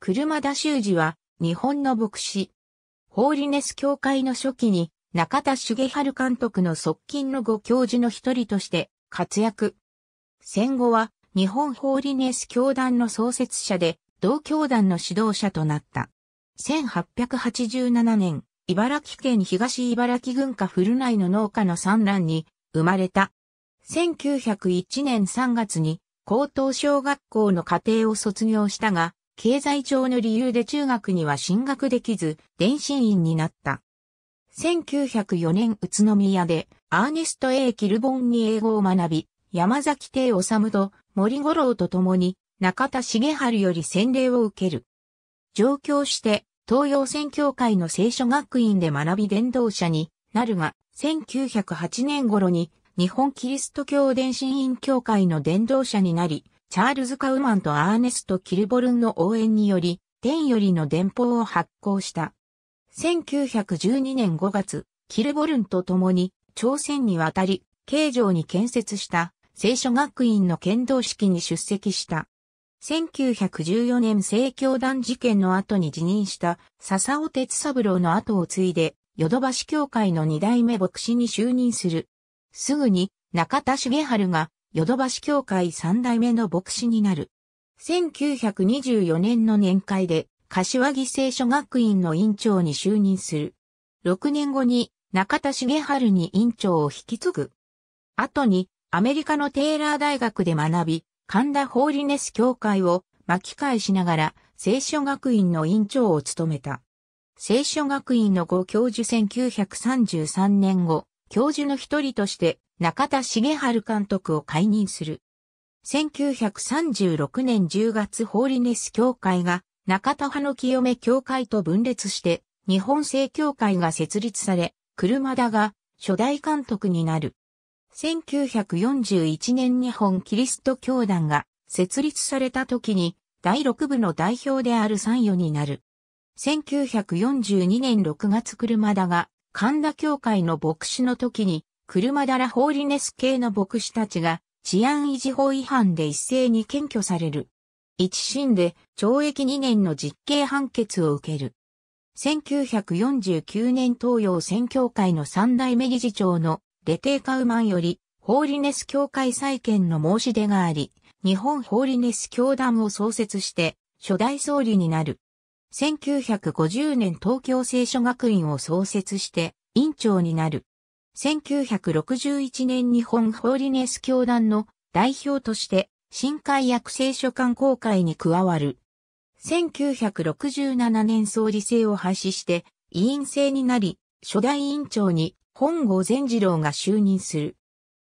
車田修司は、日本の牧師。ホーリネス教会の初期に、中田茂春監督の側近のご教授の一人として活躍。戦後は、日本ホーリネス教団の創設者で、同教団の指導者となった。1887年、茨城県東茨城郡下古内の農家の産卵に生まれた。1901年3月に高等小学校の家庭を卒業したが、経済上の理由で中学には進学できず、電信員になった。1904年宇都宮で、アーネスト・エイ・キルボンに英語を学び、山崎邸治と森五郎と共に、中田重春より洗礼を受ける。上京して、東洋宣教会の聖書学院で学び伝道者になるが、1908年頃に日本キリスト教電信院協会の伝道者になり、チャールズ・カウマンとアーネスト・キルボルンの応援により、天よりの電報を発行した。1912年5月、キルボルンと共に朝鮮に渡り、京城に建設した聖書学院の剣道式に出席した。1914年聖教団事件の後に辞任した笹尾哲三郎の後を継いで、ヨドバシ教会の二代目牧師に就任する。すぐに中田茂春がヨドバシ協会三代目の牧師になる。1924年の年会で、柏木聖書学院の院長に就任する。6年後に中田茂春に院長を引き継ぐ。後にアメリカのテイラー大学で学び、神田ホーリネス協会を巻き返しながら聖書学院の院長を務めた。聖書学院のご教授1933年後、教授の一人として中田茂春監督を解任する。1936年10月ホーリネス協会が中田派の清め協会と分裂して日本正教会が設立され、車田が初代監督になる。1941年日本キリスト教団が設立された時に第6部の代表である参与になる。1942年6月車田が神田教会の牧師の時に、車だらホーリネス系の牧師たちが治安維持法違反で一斉に検挙される。一審で懲役2年の実刑判決を受ける。1949年東洋宣教会の三代目理事長のレテーカウマンよりホーリネス教会再建の申し出があり、日本ホーリネス教団を創設して初代総理になる。1950年東京聖書学院を創設して院長になる。1961年日本ホーリネス教団の代表として新海薬聖書館公会に加わる。1967年総理制を廃止して委員制になり、初代委員長に本郷善次郎が就任する。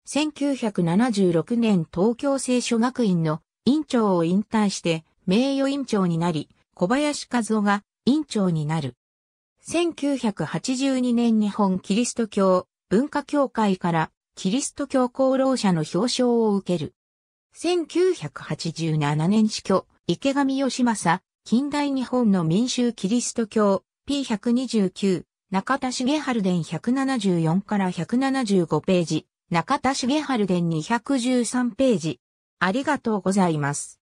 1976年東京聖書学院の院長を引退して名誉院長になり、小林和夫が院長になる。1982年日本キリスト教文化協会からキリスト教功労者の表彰を受ける。1987年死去、池上義政、近代日本の民衆キリスト教 P129、中田重春伝174から175ページ、中田重春伝213ページ。ありがとうございます。